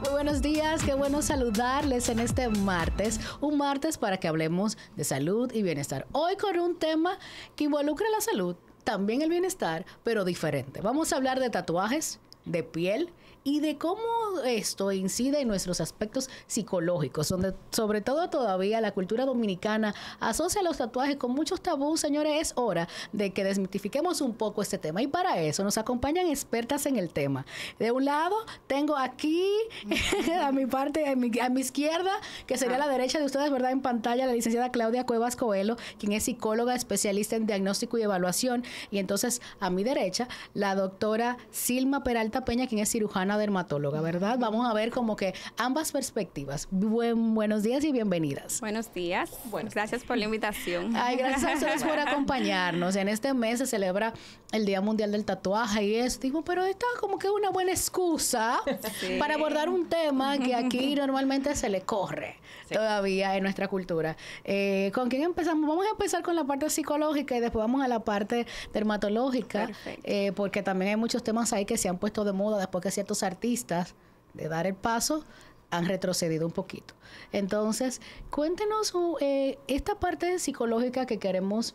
Muy buenos días, qué bueno saludarles en este martes, un martes para que hablemos de salud y bienestar. Hoy con un tema que involucra la salud, también el bienestar, pero diferente. Vamos a hablar de tatuajes, de piel, y de cómo esto incide en nuestros aspectos psicológicos, donde sobre todo todavía la cultura dominicana asocia los tatuajes con muchos tabús, señores, es hora de que desmitifiquemos un poco este tema y para eso nos acompañan expertas en el tema. De un lado tengo aquí a mi parte, a mi, a mi izquierda, que sería la derecha de ustedes, ¿verdad? En pantalla la licenciada Claudia Cuevas Coelho, quien es psicóloga especialista en diagnóstico y evaluación, y entonces a mi derecha la doctora Silma Peralta Peña, quien es cirujana dermatóloga, ¿verdad? Vamos a ver como que ambas perspectivas. buenos días y bienvenidas. Buenos días. Bueno, gracias por la invitación. Ay, gracias a ustedes por acompañarnos. En este mes se celebra el Día Mundial del Tatuaje y es, digo, pero esta como que es una buena excusa para abordar un tema que aquí normalmente se le corre todavía en nuestra cultura. Eh, ¿Con quién empezamos? Vamos a empezar con la parte psicológica y después vamos a la parte dermatológica, eh, porque también hay muchos temas ahí que se han puesto de moda después que ciertos artistas de dar el paso han retrocedido un poquito. Entonces, cuéntenos eh, esta parte psicológica que queremos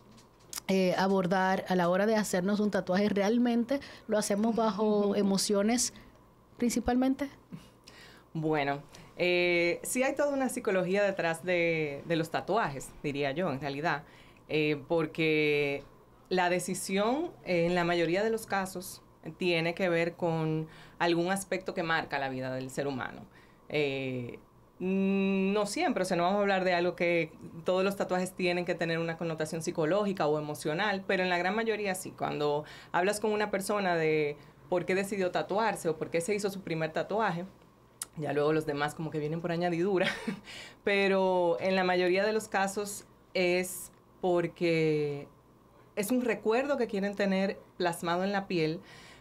eh, abordar a la hora de hacernos un tatuaje, ¿realmente lo hacemos bajo emociones principalmente? Bueno, eh, sí hay toda una psicología detrás de, los tatuajes, diría yo, en realidad, eh, porque la decisión en la mayoría de los casos tiene que ver con algún aspecto que marca la vida del ser humano. Mm, no siempre, o sea, no vamos a hablar de algo que todos los tatuajes tienen que tener una connotación psicológica o emocional, pero en la gran mayoría sí. Cuando hablas con una persona de por qué decidió tatuarse o por qué se hizo su primer tatuaje, ya luego los demás como que vienen por añadidura, pero en la mayoría de los casos es porque es un recuerdo que quieren tener plasmado en la piel,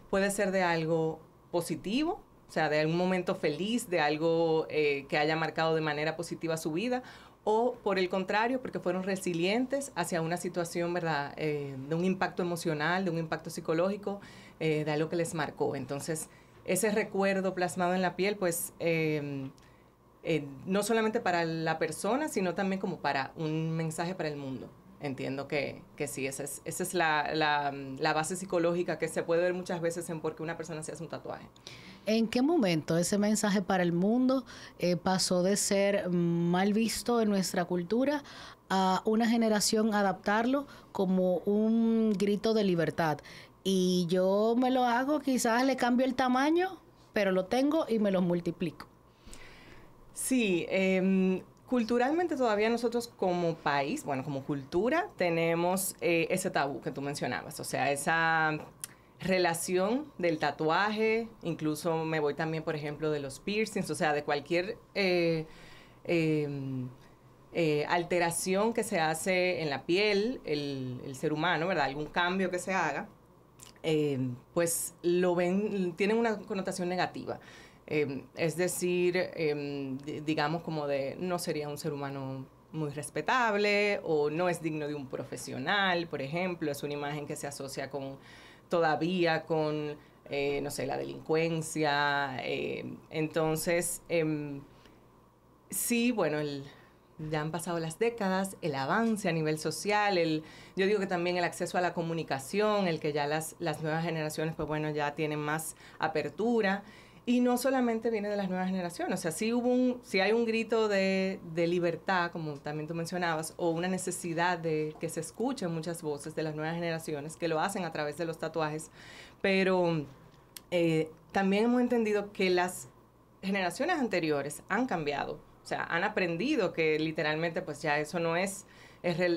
puede ser de algo positivo o sea, de algún momento feliz, de algo eh, que haya marcado de manera positiva su vida, o por el contrario, porque fueron resilientes hacia una situación, ¿verdad?, eh, de un impacto emocional, de un impacto psicológico, eh, de algo que les marcó. Entonces, ese recuerdo plasmado en la piel, pues, em, no solamente para la persona, sino también como para un mensaje para el mundo. Entiendo que, que sí, esa es, la base psicológica que se puede ver muchas veces en por qué una persona se hace un tatuaje. ¿En qué momento ese mensaje para el mundo eh, pasó de ser mal visto en nuestra cultura a una generación adaptarlo como un grito de libertad? Y yo me lo hago, quizás le cambio el tamaño, pero lo tengo y me lo multiplico. Sí, em, culturalmente todavía nosotros como país, bueno, como cultura, tenemos eh, ese tabú que tú mencionabas, o sea, esa relación del tatuaje, incluso me voy también, por ejemplo, de los piercings, o sea, de cualquier eh, em, eh, alteración que se hace en la piel, el, el, ser humano, ¿verdad? Algún cambio que se haga, em, pues lo ven, tienen una connotación negativa. Em, es decir, digamos como de no sería un ser humano muy respetable o no es digno de un profesional, por ejemplo, es una imagen que se asocia con todavía con, eh, no sé, la delincuencia. Eh, entonces, em, sí, bueno, ya han pasado las décadas, el avance a nivel social, el, yo digo que también el acceso a la comunicación, el que ya las, las nuevas generaciones, pues bueno, ya tienen más apertura. Y no solamente viene de las nuevas generaciones, o sea, sí hubo un, si hay un grito de, libertad, como también tú mencionabas, o una necesidad de que se escuchen muchas voces de las nuevas generaciones que lo hacen a través de los tatuajes, pero eh, también hemos entendido que las generaciones anteriores han cambiado, o sea, han aprendido que literalmente pues ya eso no es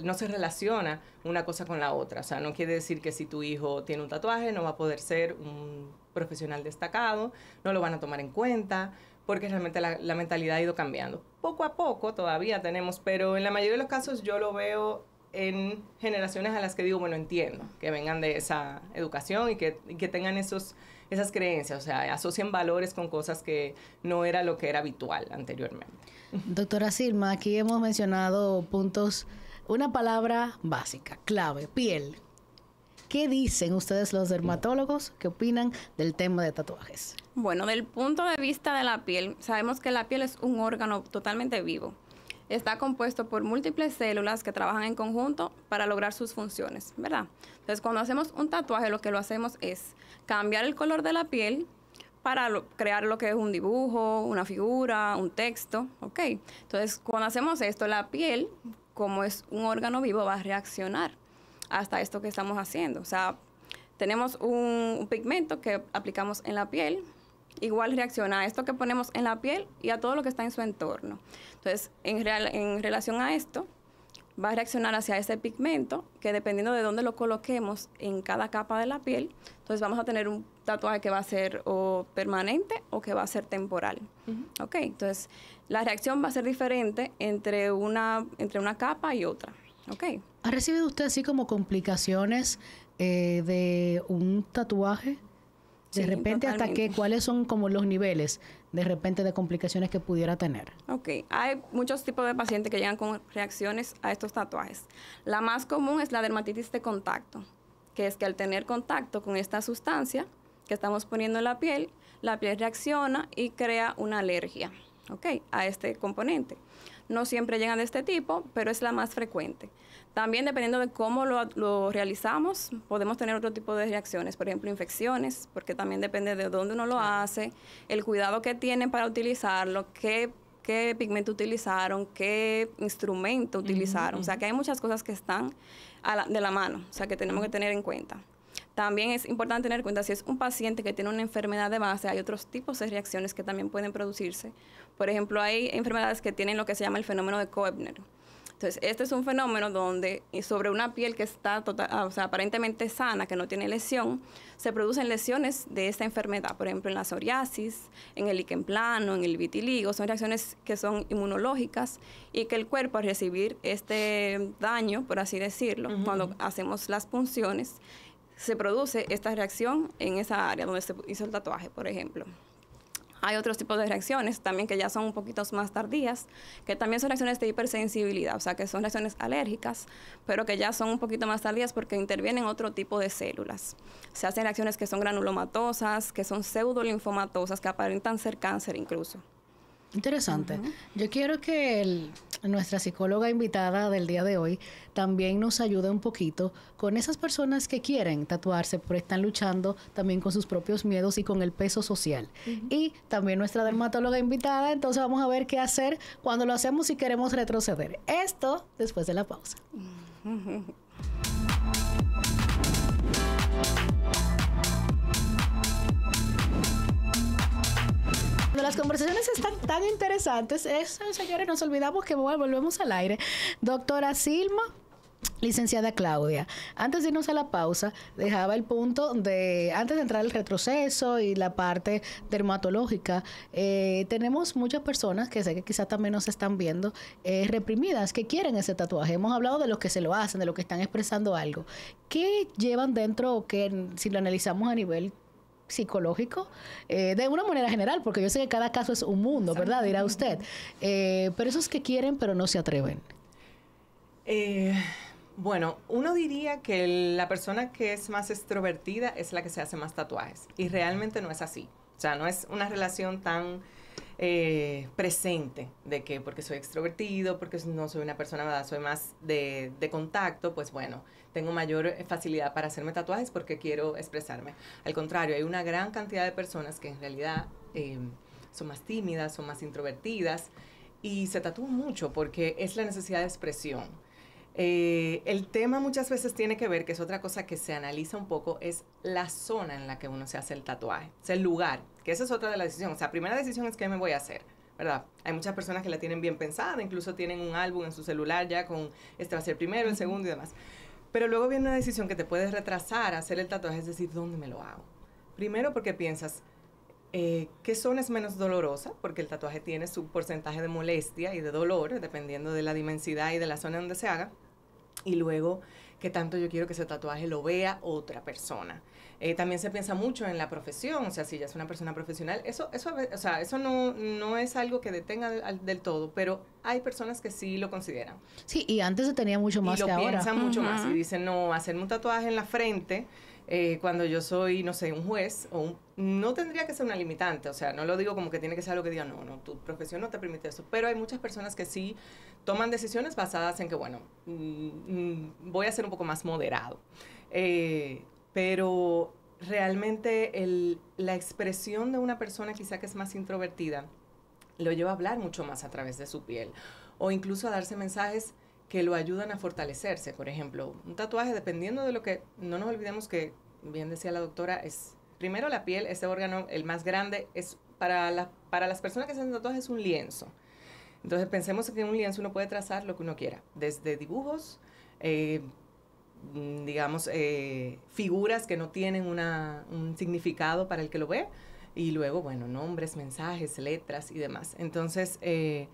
no se relaciona una cosa con la otra. O sea, no quiere decir que si tu hijo tiene un tatuaje no va a poder ser un profesional destacado, no lo van a tomar en cuenta, porque realmente la, mentalidad ha ido cambiando. Poco a poco todavía tenemos, pero en la mayoría de los casos yo lo veo en generaciones a las que digo, bueno, entiendo, que vengan de esa educación y que, tengan esos, esas creencias, o sea, asocian valores con cosas que no era lo que era habitual anteriormente. Doctora Silma, aquí hemos mencionado puntos una palabra básica, clave, piel. ¿Qué dicen ustedes los dermatólogos que opinan del tema de tatuajes? Bueno, del punto de vista de la piel, sabemos que la piel es un órgano totalmente vivo. Está compuesto por múltiples células que trabajan en conjunto para lograr sus funciones, ¿verdad? Entonces, cuando hacemos un tatuaje, lo que lo hacemos es cambiar el color de la piel para crear lo que es un dibujo, una figura, un texto, ¿ok? Entonces, cuando hacemos esto, la piel como es un órgano vivo, va a reaccionar hasta esto que estamos haciendo. O sea, tenemos un, pigmento que aplicamos en la piel, igual reacciona a esto que ponemos en la piel y a todo lo que está en su entorno. Entonces, en, real, en relación a esto, va a reaccionar hacia ese pigmento que dependiendo de dónde lo coloquemos en cada capa de la piel, entonces vamos a tener un tatuaje que va a ser o permanente o que va a ser temporal. entonces la reacción va a ser diferente entre una, entre una capa y otra. ¿Ha recibido usted así como complicaciones eh, de un tatuaje? De repente, ¿hasta qué? ¿Cuáles son como los niveles de repente de complicaciones que pudiera tener? Ok, hay muchos tipos de pacientes que llegan con reacciones a estos tatuajes. La más común es la dermatitis de contacto, que es que al tener contacto con esta sustancia que estamos poniendo en la piel, la piel reacciona y crea una alergia, ok, a este componente. No siempre llegan de este tipo, pero es la más frecuente. También dependiendo de cómo lo, realizamos, podemos tener otro tipo de reacciones, por ejemplo, infecciones, porque también depende de dónde uno lo hace, el cuidado que tienen para utilizarlo, qué, pigmento utilizaron, qué instrumento utilizaron. O sea, que hay muchas cosas que están de la mano, o sea, que tenemos que tener en cuenta. También es importante tener en cuenta si es un paciente que tiene una enfermedad de base, hay otros tipos de reacciones que también pueden producirse. Por ejemplo, hay enfermedades que tienen lo que se llama el fenómeno de Koebner entonces, este es un fenómeno donde eh, sobre una piel que está tota, ah, aparentemente sana, que no tiene lesión, se producen lesiones de esta enfermedad, por ejemplo, en la psoriasis, en el liquen plano, en el vitiligo, son reacciones que son inmunológicas y que el cuerpo al recibir este daño, por así decirlo, cuando hacemos las punciones, se produce esta reacción en esa área donde se hizo el tatuaje, por ejemplo. Hay otros tipos de reacciones también que ya son un poquito más tardías, que también son reacciones de hipersensibilidad, o sea, que son reacciones alérgicas, pero que ya son un poquito más tardías porque intervienen otro tipo de células. Se hacen reacciones que son granulomatosas, que son pseudolinfomatosas, que aparentan ser cáncer incluso. Interesante. Yo quiero que nuestra psicóloga invitada del día de hoy también nos ayude un poquito con esas personas que quieren tatuarse, pero están luchando también con sus propios miedos y con el peso social. Y también nuestra dermatóloga invitada, entonces vamos a ver qué hacer cuando lo hacemos y queremos retroceder. Esto después de la pausa. las conversaciones están tan interesantes, eso, señores, nos olvidamos que volvemos al aire. Doctora Silma, Licenciada Claudia, antes de irnos a la pausa, dejaba el punto de, antes de entrar al retroceso y la parte dermatológica, eh, tenemos muchas personas que sé que quizás también nos están viendo eh, reprimidas, que quieren ese tatuaje. Hemos hablado de los que se lo hacen, de los que están expresando algo. ¿Qué llevan dentro o qué, si lo analizamos a nivel psicológico, eh, de una manera general, porque yo sé que cada caso es un mundo, ¿verdad? Dirá usted. Eh, pero pero es que quieren pero no se atreven. Eh, bueno, uno diría que la persona que es más extrovertida es la que se hace más tatuajes, y realmente no es así. O sea, no es una relación tan eh, presente de que porque soy extrovertido, porque no soy una persona, soy más de, contacto, pues bueno, tengo mayor facilidad para hacerme tatuajes porque quiero expresarme. Al contrario, hay una gran cantidad de personas que en realidad eh, son más tímidas, son más introvertidas y se tatúan mucho porque es la necesidad de expresión eh, el tema muchas veces tiene que ver, que es otra cosa que se analiza un poco, es la zona en la que uno se hace el tatuaje, es el lugar, que esa es otra de las decisiones. O sea, primera decisión es qué me voy a hacer, ¿verdad? Hay muchas personas que la tienen bien pensada, incluso tienen un álbum en su celular ya con este va a ser primero, el segundo y demás. Pero luego viene una decisión que te puedes retrasar, a hacer el tatuaje, es decir, ¿dónde me lo hago? Primero porque piensas, eh, qué zona es menos dolorosa, porque el tatuaje tiene su porcentaje de molestia y de dolor, dependiendo de la dimensidad y de la zona donde se haga. Y luego, qué tanto yo quiero que ese tatuaje lo vea otra persona. Eh, también se piensa mucho en la profesión, o sea, si ya es una persona profesional, eso, eso, o sea, eso no, no es algo que detenga del, todo, pero hay personas que sí lo consideran. Sí, y antes se tenía mucho más y que ahora. lo piensan mucho más y dicen, no, hacerme un tatuaje en la frente eh, cuando yo soy, no sé, un juez, o un, no tendría que ser una limitante, o sea, no lo digo como que tiene que ser lo que diga, no, no, tu profesión no te permite eso, pero hay muchas personas que sí toman decisiones basadas en que, bueno, mm, mm, voy a ser un poco más moderado, eh, pero realmente la expresión de una persona quizá que es más introvertida lo lleva a hablar mucho más a través de su piel o incluso a darse mensajes que lo ayudan a fortalecerse. Por ejemplo, un tatuaje, dependiendo de lo que, no nos olvidemos que, bien decía la doctora, es primero la piel, ese órgano, el más grande, es para, las personas que hacen tatuajes es un lienzo. Entonces pensemos que en un lienzo uno puede trazar lo que uno quiera, desde dibujos, eh, mm, digamos, eh, figuras que no tienen un significado para el que lo ve, y luego, bueno, nombres, mensajes, letras y demás. Entonces, eh,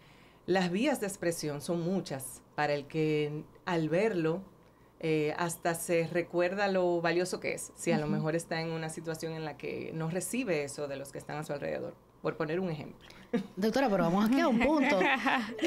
las vías de expresión son muchas para el que al verlo eh, hasta se recuerda lo valioso que es, si a lo mejor está en una situación en la que no recibe eso de los que están a su alrededor por poner un ejemplo. Doctora, pero vamos aquí a un punto.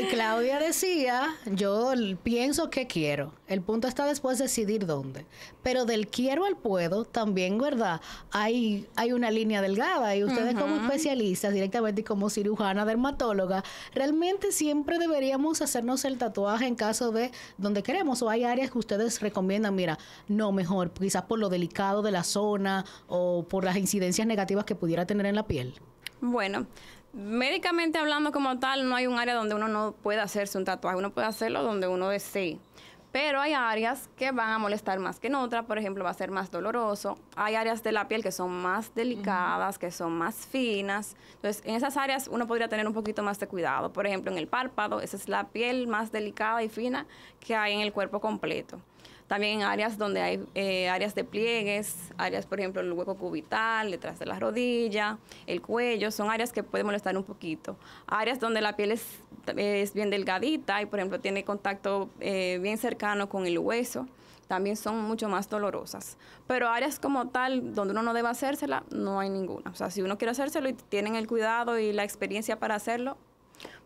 Claudia decía, yo pienso que quiero. El punto está después decidir dónde. Pero del quiero al puedo también, ¿verdad? Hay, hay una línea delgada y ustedes como especialistas directamente y como cirujana dermatóloga, realmente siempre deberíamos hacernos el tatuaje en caso de donde queremos o hay áreas que ustedes recomiendan, mira, no mejor, quizás por lo delicado de la zona o por las incidencias negativas que pudiera tener en la piel. Bueno, médicamente hablando como tal, no hay un área donde uno no pueda hacerse un tatuaje, uno puede hacerlo donde uno desee. Pero hay áreas que van a molestar más que en otras, por ejemplo, va a ser más doloroso. Hay áreas de la piel que son más delicadas, que son más finas. Entonces, en esas áreas uno podría tener un poquito más de cuidado. Por ejemplo, en el párpado, esa es la piel más delicada y fina que hay en el cuerpo completo. También áreas donde hay eh, áreas de pliegues, áreas, por ejemplo, el hueco cubital, detrás de la rodilla, el cuello, son áreas que pueden molestar un poquito. Áreas donde la piel es, es bien delgadita y, por ejemplo, tiene contacto eh, bien cercano con el hueso también son mucho más dolorosas. Pero áreas como tal, donde uno no debe hacérsela, no hay ninguna. O sea, si uno quiere hacérselo y tienen el cuidado y la experiencia para hacerlo,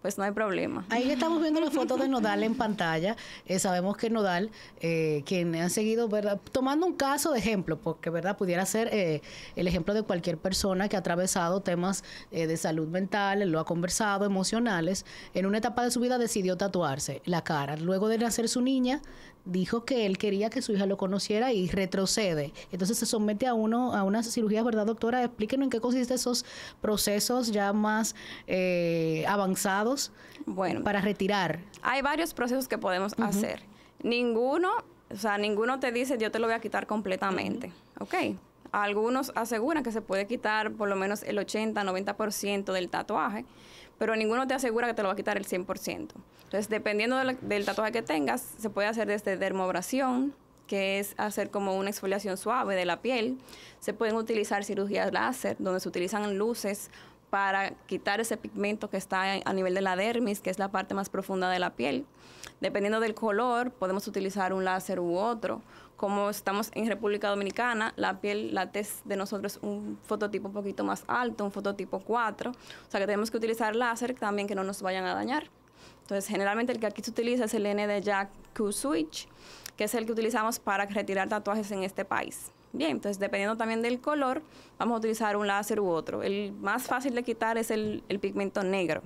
pues no hay problema. Ahí estamos viendo las fotos de Nodal en pantalla. Eh, sabemos que Nodal, eh, quien ha seguido, ¿verdad? tomando un caso de ejemplo, porque verdad pudiera ser eh, el ejemplo de cualquier persona que ha atravesado temas de salud mental, lo ha conversado, emocionales, en una etapa de su vida decidió tatuarse la cara. Luego de nacer su niña, dijo que él quería que su hija lo conociera y retrocede. Entonces se somete a uno a unas cirugías, ¿verdad, doctora? Explíquenos en qué consiste esos procesos ya más eh, avanzados para retirar. Hay varios procesos que podemos hacer. Ninguno, o sea, ninguno te dice yo te lo voy a quitar completamente, Algunos aseguran que se puede quitar por lo menos el 80, 90% del tatuaje, pero ninguno te asegura que te lo va a quitar el 100%. Entonces, dependiendo del tatuaje que tengas, se puede hacer desde dermobrasión, que es hacer como una exfoliación suave de la piel. Se pueden utilizar cirugías láser, donde se utilizan luces para quitar ese pigmento que está a nivel de la dermis, que es la parte más profunda de la piel. Dependiendo del color, podemos utilizar un láser u otro como estamos en República Dominicana, la piel, la tez de nosotros es un fototipo un poquito más alto, un fototipo 4, o sea que tenemos que utilizar láser también que no nos vayan a dañar. Entonces, generalmente el que aquí se utiliza es el N de Jack Q Switch, que es el que utilizamos para retirar tatuajes en este país. Bien, entonces dependiendo también del color, vamos a utilizar un láser u otro. El más fácil de quitar es el pigmento negro.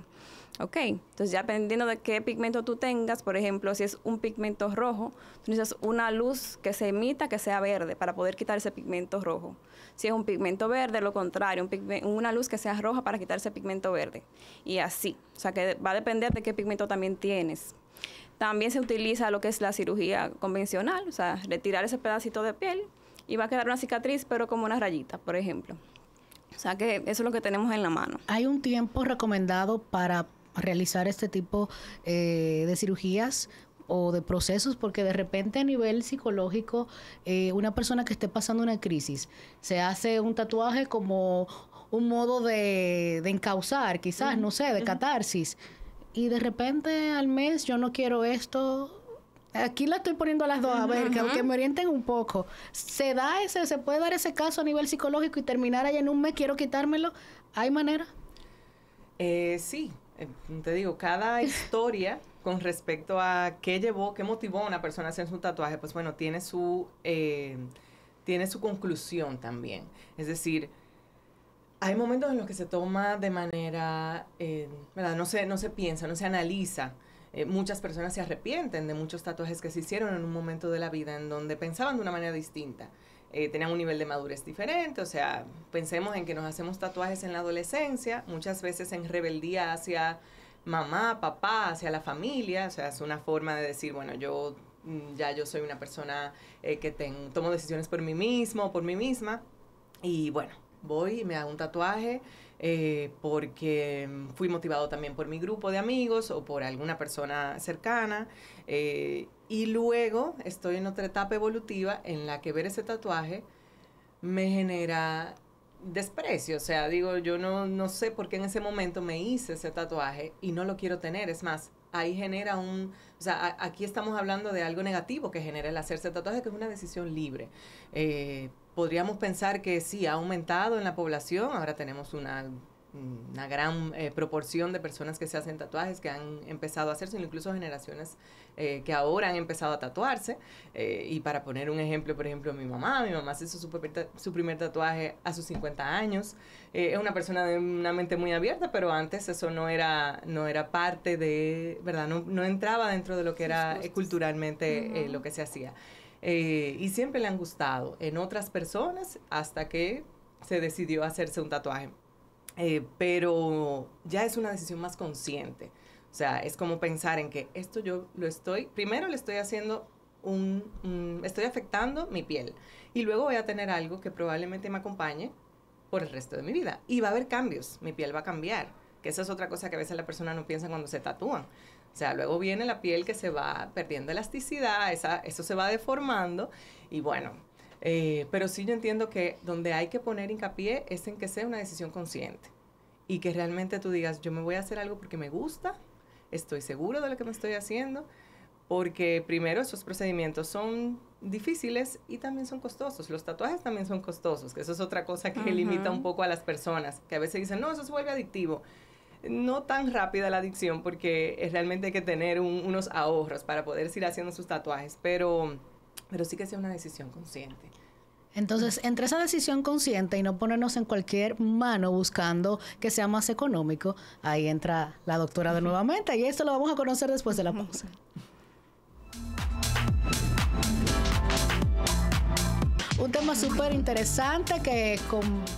Ok, entonces ya dependiendo de qué pigmento tú tengas, por ejemplo, si es un pigmento rojo, tú necesitas una luz que se emita que sea verde para poder quitar ese pigmento rojo. Si es un pigmento verde, lo contrario, una luz que sea roja para quitar ese pigmento verde. Y así, o sea que va a depender de qué pigmento también tienes. También se utiliza lo que es la cirugía convencional, o sea, retirar ese pedacito de piel y va a quedar una cicatriz, pero como una rayita, por ejemplo. O sea que eso es lo que tenemos en la mano. ¿Hay un tiempo recomendado para realizar este tipo eh, de cirugías o de procesos, porque de repente a nivel psicológico, eh, una persona que esté pasando una crisis, se hace un tatuaje como un modo de, de encauzar, quizás, no sé, de catarsis. Y de repente al mes yo no quiero esto, Aquí la estoy poniendo a las dos, a ver, que, me orienten un poco. ¿Se da ese, se puede dar ese caso a nivel psicológico y terminar ahí en un mes, quiero quitármelo? ¿Hay manera? Eh, sí, eh, te digo, cada historia con respecto a qué llevó, qué motivó a una persona a hacerse un tatuaje, pues bueno, tiene su, eh, tiene su conclusión también. Es decir, hay momentos en los que se toma de manera, eh, No se, piensa, no se analiza. muchas personas se arrepienten de muchos tatuajes que se hicieron en un momento de la vida en donde pensaban de una manera distinta. Eh, tenían un nivel de madurez diferente, o sea, pensemos en que nos hacemos tatuajes en la adolescencia, muchas veces en rebeldía hacia mamá, papá, hacia la familia, o sea, es una forma de decir, bueno, yo mm, ya yo soy una persona eh, que ten, tomo decisiones por mí mismo, o por mí misma, y bueno, voy y me hago un tatuaje eh, porque mm, fui motivado también por mi grupo de amigos o por alguna persona cercana. Eh, y luego estoy en otra etapa evolutiva en la que ver ese tatuaje me genera desprecio, o sea, digo, yo no, no sé por qué en ese momento me hice ese tatuaje y no lo quiero tener, es más, ahí genera un, o sea, aquí estamos hablando de algo negativo que genera el hacerse tatuaje, que es una decisión libre. Eh, podríamos pensar que sí, ha aumentado en la población, ahora tenemos una, gran eh, proporción de personas que se hacen tatuajes, que han empezado a hacerse, incluso generaciones eh, que ahora han empezado a tatuarse. Eh, y para poner un ejemplo, por ejemplo, mi mamá, mi mamá se hizo su, primer tatuaje a sus 50 años. es una persona de una mente muy abierta, pero antes eso no era, no era parte de, ¿verdad? no entraba dentro de lo que era culturalmente lo que se hacía. Eh, y siempre le han gustado en otras personas hasta que se decidió hacerse un tatuaje. Eh, pero ya es una decisión más consciente. O sea, es como pensar en que esto yo lo estoy, primero le estoy haciendo un, estoy afectando mi piel y luego voy a tener algo que probablemente me acompañe por el resto de mi vida. Y va a haber cambios, mi piel va a cambiar, que esa es otra cosa que a veces la persona no piensa cuando se tatúan. O sea, luego viene la piel que se va perdiendo elasticidad, esa, eso se va deformando y bueno, eh, pero sí yo entiendo que donde hay que poner hincapié es en que sea una decisión consciente y que realmente tú digas, yo me voy a hacer algo porque me gusta, estoy seguro de lo que me estoy haciendo, porque primero esos procedimientos son difíciles y también son costosos. Los tatuajes también son costosos, que eso es otra cosa que limita un poco a las personas, que a veces dicen, no, eso se vuelve adictivo no tan rápida la adicción porque realmente hay que tener unos ahorros para poder ir haciendo sus tatuajes, pero, pero sí que sea una decisión consciente. Entonces, entre esa decisión consciente y no ponernos en cualquier mano buscando que sea más económico, ahí entra la doctora de nuevamente y esto lo vamos a conocer después de la pausa. un tema súper interesante que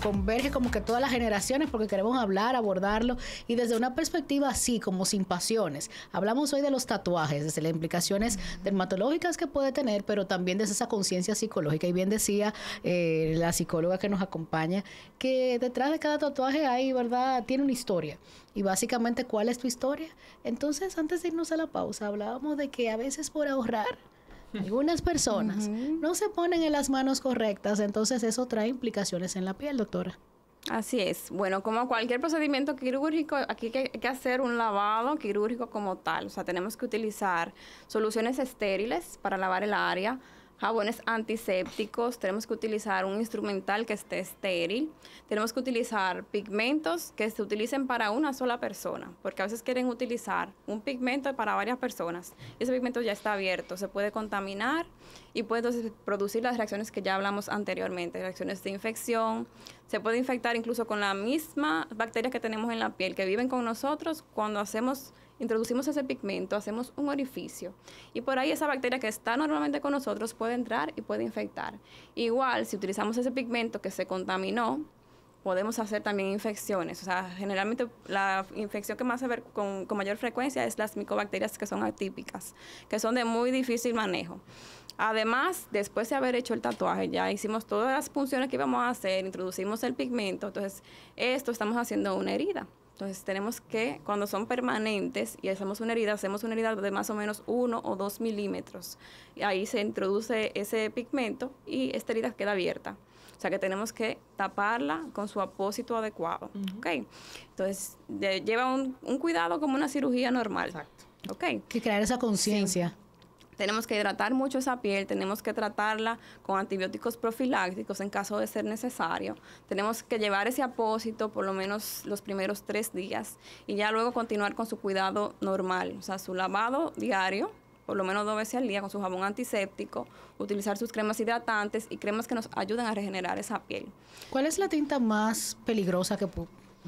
converge como que todas las generaciones porque queremos hablar, abordarlo y desde una perspectiva así, como sin pasiones. Hablamos hoy de los tatuajes, desde las implicaciones dermatológicas que puede tener, pero también desde esa conciencia psicológica. Y bien decía eh, la psicóloga que nos acompaña que detrás de cada tatuaje hay, ¿verdad? Tiene una historia. Y básicamente, ¿cuál es tu historia? Entonces, antes de irnos a la pausa, hablábamos de que a veces por ahorrar, algunas personas no se ponen en las manos correctas, entonces eso trae implicaciones en la piel, doctora. Así es. Bueno, como cualquier procedimiento quirúrgico, aquí hay que, hacer un lavado quirúrgico como tal. O sea, tenemos que utilizar soluciones estériles para lavar el área jabones antisépticos, tenemos que utilizar un instrumental que esté estéril, tenemos que utilizar pigmentos que se utilicen para una sola persona, porque a veces quieren utilizar un pigmento para varias personas ese pigmento ya está abierto, se puede contaminar y puede producir las reacciones que ya hablamos anteriormente, reacciones de infección, se puede infectar incluso con la misma bacteria que tenemos en la piel, que viven con nosotros cuando hacemos introducimos ese pigmento, hacemos un orificio y por ahí esa bacteria que está normalmente con nosotros puede entrar y puede infectar. Igual, si utilizamos ese pigmento que se contaminó, podemos hacer también infecciones. O sea, generalmente la infección que más se ve con, mayor frecuencia es las micobacterias que son atípicas, que son de muy difícil manejo. Además, después de haber hecho el tatuaje, ya hicimos todas las funciones que íbamos a hacer, introducimos el pigmento, entonces esto estamos haciendo una herida. Entonces tenemos que, cuando son permanentes y hacemos una herida, hacemos una herida de más o menos uno o dos milímetros. Y ahí se introduce ese pigmento y esta herida queda abierta. O sea que tenemos que taparla con su apósito adecuado. Entonces lleva un, cuidado como una cirugía normal. Exacto. Que crear esa conciencia. Tenemos que hidratar mucho esa piel, tenemos que tratarla con antibióticos profilácticos en caso de ser necesario. Tenemos que llevar ese apósito por lo menos los primeros tres días y ya luego continuar con su cuidado normal, o sea, su lavado diario, por lo menos dos veces al día con su jabón antiséptico, utilizar sus cremas hidratantes y cremas que nos ayuden a regenerar esa piel. ¿Cuál es la tinta más peligrosa que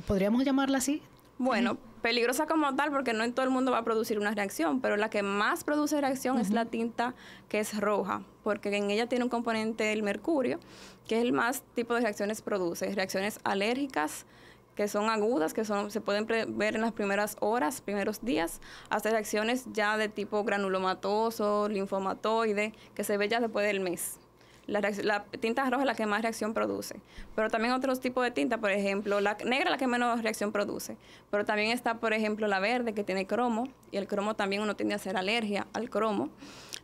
podríamos llamarla así? Bueno, peligrosa como tal porque no en todo el mundo va a producir una reacción, pero la que más produce reacción es la tinta que es roja, porque en ella tiene un componente del mercurio, que es el más tipo de reacciones produce, reacciones alérgicas, que son agudas, que son, se pueden ver en las primeras horas, primeros días, hasta reacciones ya de tipo granulomatoso, linfomatoide, que se ve ya después del mes la, tinta roja es la que más reacción produce, pero también otros tipos de tinta, por ejemplo, la negra es la que menos reacción produce, pero también está, por ejemplo, la verde que tiene cromo, y el cromo también uno tiende a hacer alergia al cromo.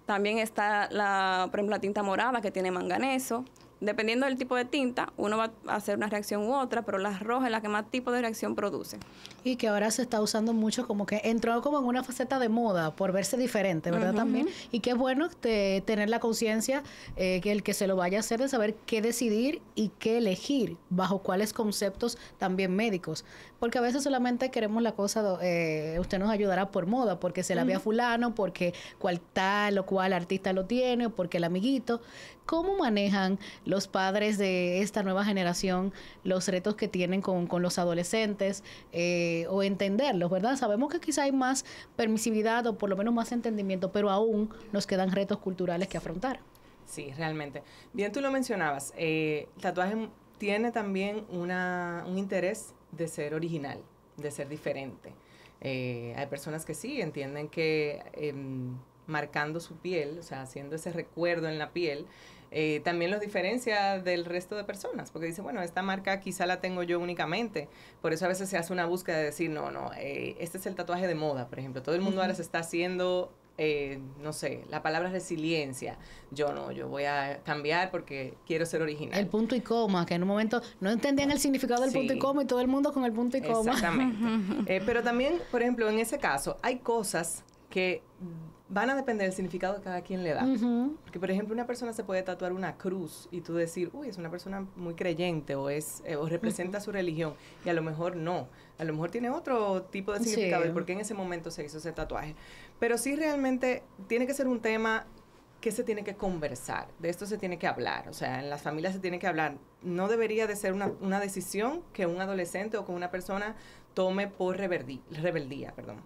También está, la, por ejemplo, la tinta morada que tiene manganeso, dependiendo del tipo de tinta, uno va a hacer una reacción u otra, pero la roja es la que más tipo de reacción produce. Y que ahora se está usando mucho como que entró como en una faceta de moda por verse diferente, ¿verdad? También. Y qué bueno este, tener la conciencia eh, que el que se lo vaya a hacer de saber qué decidir y qué elegir, bajo cuáles conceptos también médicos. Porque a veces solamente queremos la cosa, eh, usted nos ayudará por moda, porque se la ve a fulano, porque cual tal o cual artista lo tiene, porque el amiguito. ¿Cómo manejan los padres de esta nueva generación, los retos que tienen con, los adolescentes eh, o entenderlos, ¿verdad? Sabemos que quizá hay más permisividad o por lo menos más entendimiento, pero aún nos quedan retos culturales que afrontar. Sí, realmente. Bien, tú lo mencionabas, el eh, tatuaje tiene también una, un interés de ser original, de ser diferente. Eh, hay personas que sí entienden que em, marcando su piel, o sea, haciendo ese recuerdo en la piel, eh, también los diferencia del resto de personas, porque dice, bueno, esta marca quizá la tengo yo únicamente, por eso a veces se hace una búsqueda de decir, no, no, eh, este es el tatuaje de moda, por ejemplo, todo el mundo ahora se está haciendo eh, no sé, la palabra resiliencia. Yo no, yo voy a cambiar porque quiero ser original. El punto y coma, que en un momento no entendían el significado del punto y coma y todo el mundo con el punto y coma. Exactamente. pero también, por ejemplo, en ese caso, hay cosas que van a depender del significado que cada quien le da. Porque, por ejemplo, una persona se puede tatuar una cruz y tú decir, uy, es una persona muy creyente o, es, eh, o representa su religión. Y a lo mejor no. A lo mejor tiene otro tipo de significado porque por qué en ese momento se hizo ese tatuaje. Pero sí realmente tiene que ser un tema que se tiene que conversar, de esto se tiene que hablar, o sea, en las familias se tiene que hablar. No debería de ser una, decisión que un adolescente o que una persona tome por rebeldía, rebeldía perdón.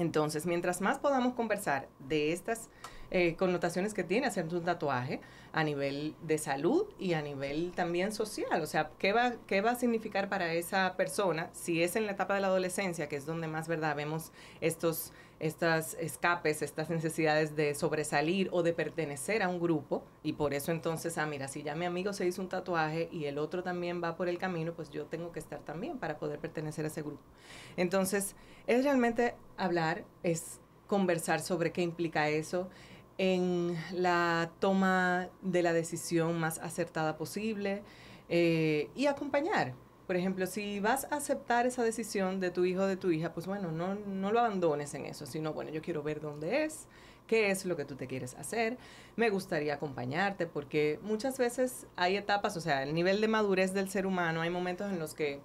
Entonces, mientras más podamos conversar de estas eh, connotaciones que tiene hacer un tatuaje a nivel de salud y a nivel también social. O sea, ¿qué va, ¿qué va a significar para esa persona si es en la etapa de la adolescencia, que es donde más, ¿verdad?, vemos estos estas escapes, estas necesidades de sobresalir o de pertenecer a un grupo y por eso entonces, ah, mira, si ya mi amigo se hizo un tatuaje y el otro también va por el camino, pues yo tengo que estar también para poder pertenecer a ese grupo. Entonces, es realmente hablar, es conversar sobre qué implica eso en la toma de la decisión más acertada posible eh, y acompañar, por ejemplo, si vas a aceptar esa decisión de tu hijo o de tu hija, pues bueno, no, no lo abandones en eso, sino bueno, yo quiero ver dónde es, qué es lo que tú te quieres hacer, me gustaría acompañarte, porque muchas veces hay etapas, o sea, el nivel de madurez del ser humano, hay momentos en los que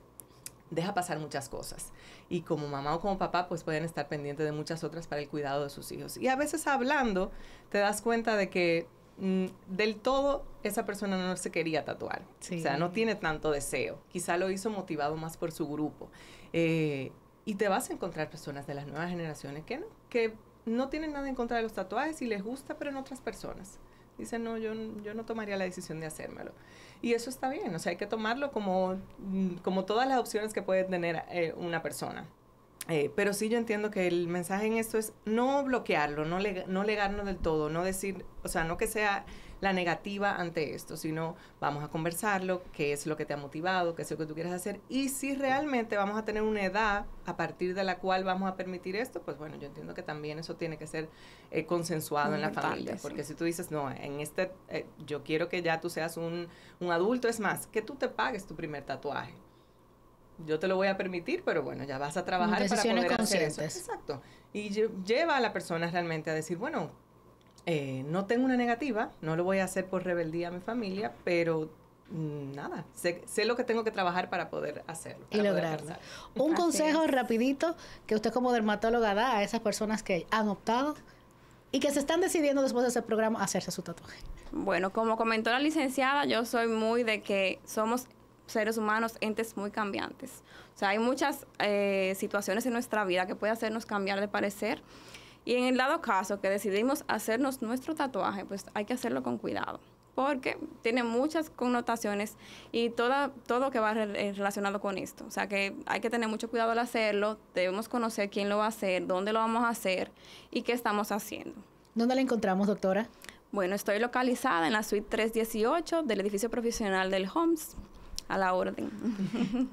deja pasar muchas cosas. Y como mamá o como papá, pues pueden estar pendientes de muchas otras para el cuidado de sus hijos. Y a veces hablando, te das cuenta de que Mm, del todo esa persona no se quería tatuar. O sea, no tiene tanto deseo. Quizá lo hizo motivado más por su grupo. Eh, y te vas a encontrar personas de las nuevas generaciones que no, que no tienen nada en contra de los tatuajes y les gusta, pero en otras personas. Dicen, no, yo, no tomaría la decisión de hacérmelo. Y eso está bien, o sea, hay que tomarlo como, mm, todas las opciones que puede tener eh, una persona. Eh, pero sí yo entiendo que el mensaje en esto es no bloquearlo, no, no legarnos del todo, no decir, o sea, no que sea la negativa ante esto, sino vamos a conversarlo, qué es lo que te ha motivado, qué es lo que tú quieres hacer y si realmente vamos a tener una edad a partir de la cual vamos a permitir esto, pues bueno, yo entiendo que también eso tiene que ser eh, consensuado en la familia, porque si tú dices, no, en este, eh, yo quiero que ya tú seas un, un adulto, es más, que tú te pagues tu primer tatuaje yo te lo voy a permitir, pero bueno, ya vas a trabajar para poder Hacer eso. Exacto. Y lleva a la persona realmente a decir, bueno, eh, no tengo una negativa, no lo voy a hacer por rebeldía a mi familia, pero mm, nada, sé, sé lo que tengo que trabajar para poder hacerlo. y lograrlo. Un consejo rapidito que usted como dermatóloga da a esas personas que han optado y que se están decidiendo después de ese programa hacerse su tatuaje. Bueno, como comentó la licenciada, yo soy muy de que somos seres humanos entes muy cambiantes. O sea, hay muchas eh, situaciones en nuestra vida que puede hacernos cambiar de parecer. Y en el dado caso que decidimos hacernos nuestro tatuaje, pues hay que hacerlo con cuidado, porque tiene muchas connotaciones y toda, todo que va eh, relacionado con esto. O sea que hay que tener mucho cuidado al hacerlo, debemos conocer quién lo va a hacer, dónde lo vamos a hacer y qué estamos haciendo. ¿Dónde la encontramos, doctora? Bueno, estoy localizada en la suite 318 del edificio profesional del HOMS. A la orden.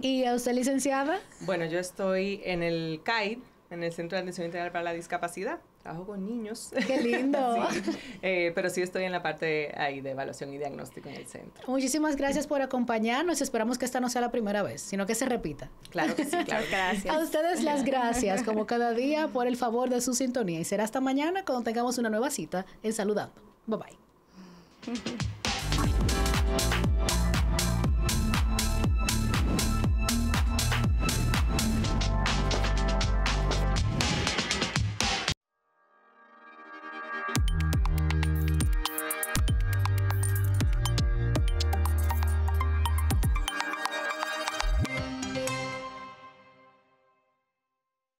¿Y a usted, licenciada? Bueno, yo estoy en el CAID, en el Centro de Atención Integral para la Discapacidad. Trabajo con niños. ¡Qué lindo! Eh, pero sí estoy en la parte ahí de evaluación y diagnóstico en el centro. Muchísimas gracias por acompañarnos. Esperamos que esta no sea la primera vez, sino que se repita. Claro que sí, claro. gracias. A ustedes las gracias, como cada día, por el favor de su sintonía. Y será hasta mañana cuando tengamos una nueva cita en Saludando. Bye bye.